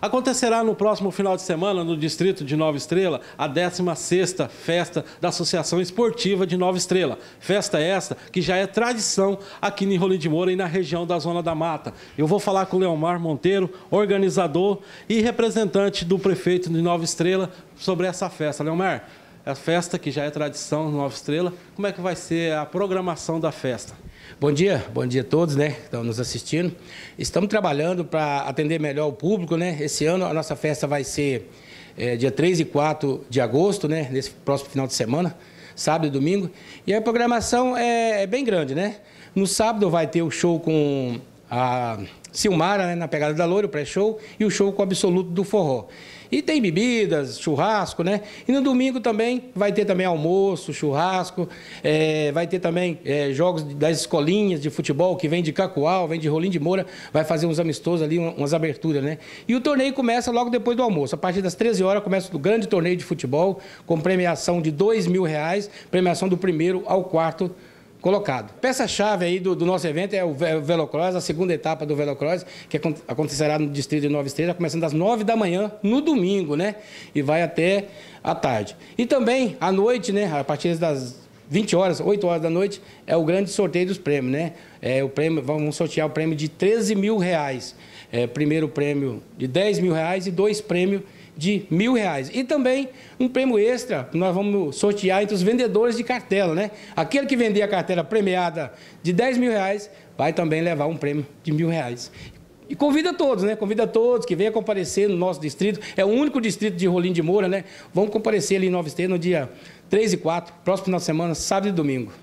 Acontecerá no próximo final de semana, no distrito de Nova Estrela, a 16ª Festa da Associação Esportiva de Nova Estrela. Festa esta que já é tradição aqui em Rolim de Moura e na região da Zona da Mata. Eu vou falar com o Leomar Monteiro, organizador e representante do prefeito de Nova Estrela sobre essa festa. Leomar, a festa que já é tradição Nova Estrela, como é que vai ser a programação da festa? Bom dia, bom dia a todos, né, que estão nos assistindo. Estamos trabalhando para atender melhor o público, né? Esse ano a nossa festa vai ser é, dia 3 e 4 de agosto, né, nesse próximo final de semana, sábado e domingo. E a programação é, é bem grande, né? No sábado vai ter o show com a Silmara, né, na pegada da Loura, o pré-show, e o show com o absoluto do forró. E tem bebidas, churrasco, né? E no domingo também vai ter também almoço, churrasco, é, vai ter também é, jogos das escolinhas de futebol, que vem de Cacoal, vem de Rolim de Moura, vai fazer uns amistosos ali, umas aberturas, né? E o torneio começa logo depois do almoço. A partir das 13 horas começa o grande torneio de futebol, com premiação de dois mil reais, premiação do primeiro ao quarto colocado. Peça-chave aí do, do, nosso evento é o Velocross, a segunda etapa do Velocross, que acontecerá no Distrito de Nova Estrela, começando às 9 da manhã, no domingo, né? E vai até à tarde. E também, à noite, né? A partir das 20 horas, 8 horas da noite, é o grande sorteio dos prêmios, né? É, o prêmio, vamos sortear o prêmio de 13 mil reais. É, primeiro prêmio de 10 mil reais e dois prêmios de mil reais. E também um prêmio extra, nós vamos sortear entre os vendedores de cartela, né? Aquele que vender a cartela premiada de 10 mil reais vai também levar um prêmio de mil reais. E convida todos, né? Convida todos que venham comparecer no nosso distrito. É o único distrito de Rolim de Moura, né? Vão comparecer ali em Nova Esteira no dia 3 e 4, próximo final de semana, sábado e domingo.